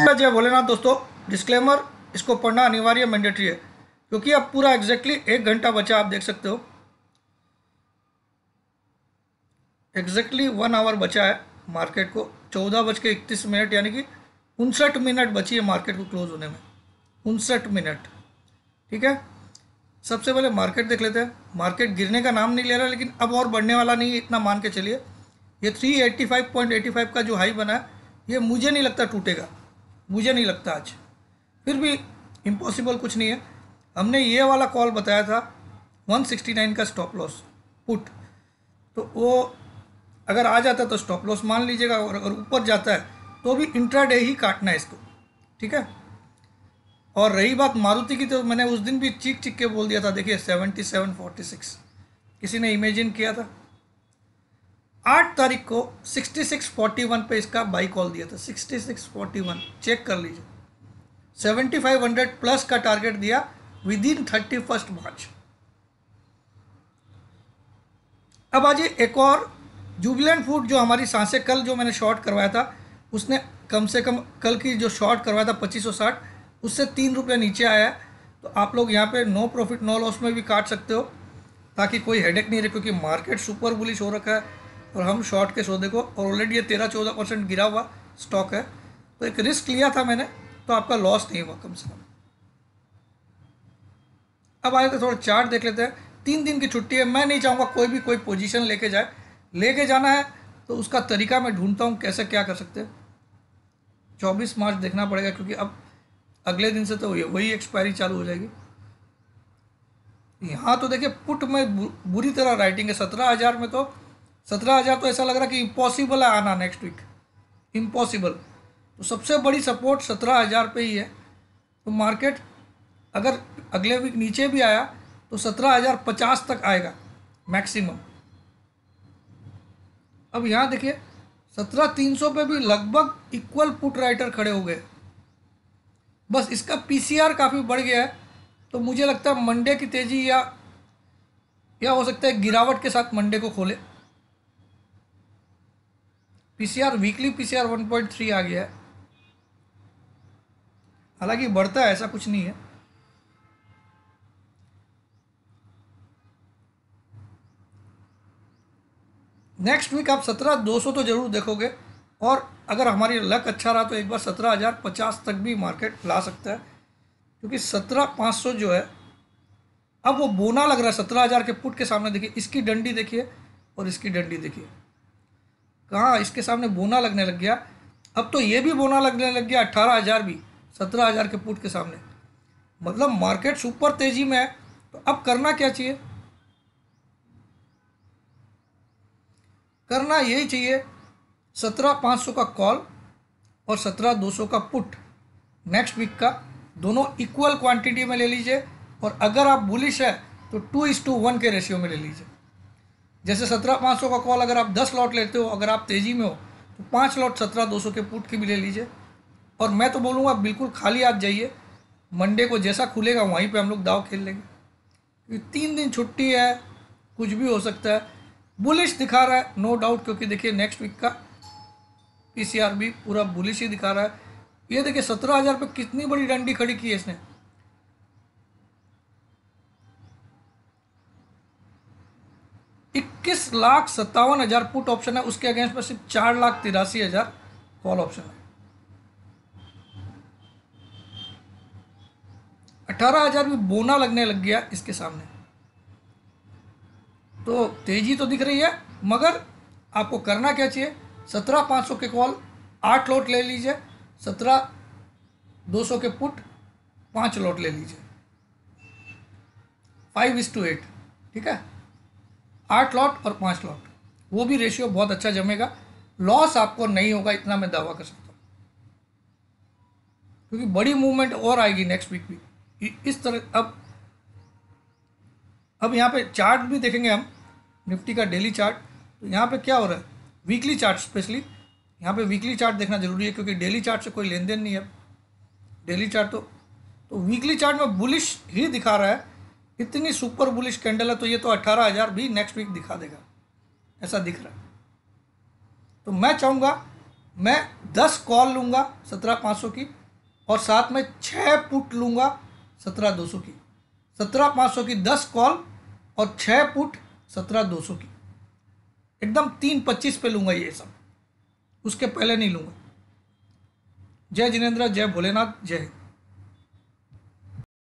जय भोलेनाथ दोस्तों डिस्क्लेमर इसको पढ़ना अनिवार्य मैंडेटरी है क्योंकि अब पूरा एग्जैक्टली एक घंटा बचा आप देख सकते हो एग्जैक्टली वन आवर बचा है मार्केट को चौदह बज के इकतीस मिनट यानी कि उनसठ मिनट बची है मार्केट को क्लोज होने में उनसठ मिनट ठीक है सबसे पहले मार्केट देख लेते हैं मार्केट गिरने का नाम नहीं ले रहा लेकिन अब और बढ़ने वाला नहीं इतना मान के चलिए ये 385.85 का जो हाई बना है ये मुझे नहीं लगता टूटेगा मुझे नहीं लगता आज फिर भी इम्पॉसिबल कुछ नहीं है हमने ये वाला कॉल बताया था 169 का स्टॉप लॉस पुट तो वो अगर आ जाता तो स्टॉप लॉस मान लीजिएगा और अगर ऊपर जाता है तो भी इंट्राडे ही काटना है इसको ठीक है और रही बात मारुति की तो मैंने उस दिन भी चीख चिख के बोल दिया था देखिए सेवेंटी सेवन फोर्टी सिक्स किसी ने इमेजिन किया था आठ तारीख को 6641 पे इसका बाई कॉल दिया था 6641 चेक कर लीजिए 7500 प्लस का टारगेट दिया within thirty first March अब आज एक और जुबिलेंट फूड जो हमारी सांसें कल जो मैंने शॉर्ट करवाया था उसने कम से कम कल की जो शॉर्ट करवाया था 2560 उससे तीन रुपये नीचे आया तो आप लोग यहाँ पे नो प्रॉफिट नो लॉस में भी काट सकते हो ताकि कोई हेडेक नहीं रहे क्योंकि मार्केट सुपर बुलिश हो रखा है और हम शॉर्ट के सौदे को और ऑलरेडी ये तेरह चौदह परसेंट गिरा हुआ स्टॉक है तो एक रिस्क लिया था मैंने तो आपका लॉस नहीं हुआ कम से कम अब आए तो थोड़ा चार्ट देख लेते हैं तीन दिन की छुट्टी है मैं नहीं चाहूँगा कोई भी कोई पोजिशन लेके जाए लेके जाना है तो उसका तरीका मैं ढूंढता हूँ कैसे क्या कर सकते चौबीस मार्च देखना पड़ेगा क्योंकि अब अगले दिन से तो वही एक्सपायरी चालू हो जाएगी यहाँ तो देखिए पुट में बुरी तरह राइटिंग है सत्रह हज़ार में तो सत्रह हज़ार तो ऐसा लग रहा है कि इम्पॉसिबल है आना नेक्स्ट वीक इम्पॉसिबल तो सबसे बड़ी सपोर्ट सत्रह हज़ार पे ही है तो मार्केट अगर अगले वीक नीचे भी आया तो सत्रह हज़ार पचास तक आएगा मैक्सिमम अब यहाँ देखिए सत्रह तीन सौ पे भी लगभग इक्वल पुट राइटर खड़े हो गए बस इसका पीसीआर काफ़ी बढ़ गया है तो मुझे लगता है मंडे की तेज़ी या या हो सकता है गिरावट के साथ मंडे को खोले पीसीआर वीकली पीसीआर 1.3 आ गया है हालांकि बढ़ता है ऐसा कुछ नहीं है नेक्स्ट वीक आप सत्रह दो सौ तो जरूर देखोगे और अगर हमारी लक अच्छा रहा तो एक बार सत्रह हज़ार पचास तक भी मार्केट ला सकता है क्योंकि सत्रह पाँच सौ जो है अब वो बोना लग रहा है सत्रह हज़ार के पुट के सामने देखिए इसकी डंडी देखिए और इसकी डंडी देखिए कहाँ इसके सामने बोना लगने लग गया अब तो ये भी बोना लगने लग गया अट्ठारह हज़ार भी सत्रह हज़ार के पुट के सामने मतलब मार्केट सुपर तेज़ी में है तो अब करना क्या चाहिए करना यही चाहिए सत्रह पाँच सौ का कॉल और सत्रह दो सौ का पुट नेक्स्ट वीक का दोनों इक्वल क्वांटिटी में ले लीजिए और अगर आप बुलिश है तो टू इस टू वन के रेशियो में ले लीजिए जैसे सत्रह पाँच सौ का कॉल अगर आप दस लॉट लेते हो अगर आप तेज़ी में हो तो पाँच लॉट सत्रह दो सौ के पुट के भी ले लीजिए और मैं तो बोलूँगा बिल्कुल खाली आज जाइए मंडे को जैसा खुलेगा वहीं पर हम लोग दाव खेल लेंगे क्योंकि तीन दिन छुट्टी है कुछ भी हो सकता है बुलिश दिखा रहा है नो डाउट क्योंकि देखिए नेक्स्ट वीक का पी पूरा बुलिश ही दिखा रहा है ये देखिए सत्रह हज़ार पर कितनी बड़ी डंडी खड़ी की है इसने इक्कीस लाख सत्तावन हज़ार पुट ऑप्शन है उसके अगेंस्ट में सिर्फ चार लाख तिरासी हज़ार कॉल ऑप्शन है अठारह हज़ार भी बोना लगने लग गया इसके सामने तो तेज़ी तो दिख रही है मगर आपको करना क्या चाहिए सत्रह पाँच सौ के कॉल आठ लोट ले लीजिए सत्रह दो सौ के पुट पाँच लोट ले लीजिए फाइव इज टू एट ठीक है आठ लॉट और पाँच लॉट वो भी रेशियो बहुत अच्छा जमेगा लॉस आपको नहीं होगा इतना मैं दावा कर सकता हूँ क्योंकि बड़ी मूवमेंट और आएगी नेक्स्ट वीक भी इस तरह अब अब यहाँ पे चार्ट भी देखेंगे हम निफ्टी का डेली चार्ट तो यहाँ पे क्या हो रहा है वीकली चार्ट स्पेशली यहाँ पे वीकली चार्ट देखना जरूरी है क्योंकि डेली चार्ट से कोई लेन देन नहीं है डेली चार्ट तो तो वीकली चार्ट में बुलिश ही दिखा रहा है इतनी सुपर बुलिश कैंडल है तो ये तो अट्ठारह हज़ार भी नेक्स्ट वीक दिखा देगा ऐसा दिख रहा है तो मैं चाहूँगा मैं दस कॉल लूँगा सत्रह पाँच सौ की और साथ में छः पुट लूँगा सत्रह दो सौ की सत्रह पाँच सौ की दस कॉल और छः पुट सत्रह दो सौ की एकदम तीन पच्चीस पे लूँगा ये सब उसके पहले नहीं लूँगा जय जिनेन्द्र जय भोलेनाथ जय हिंद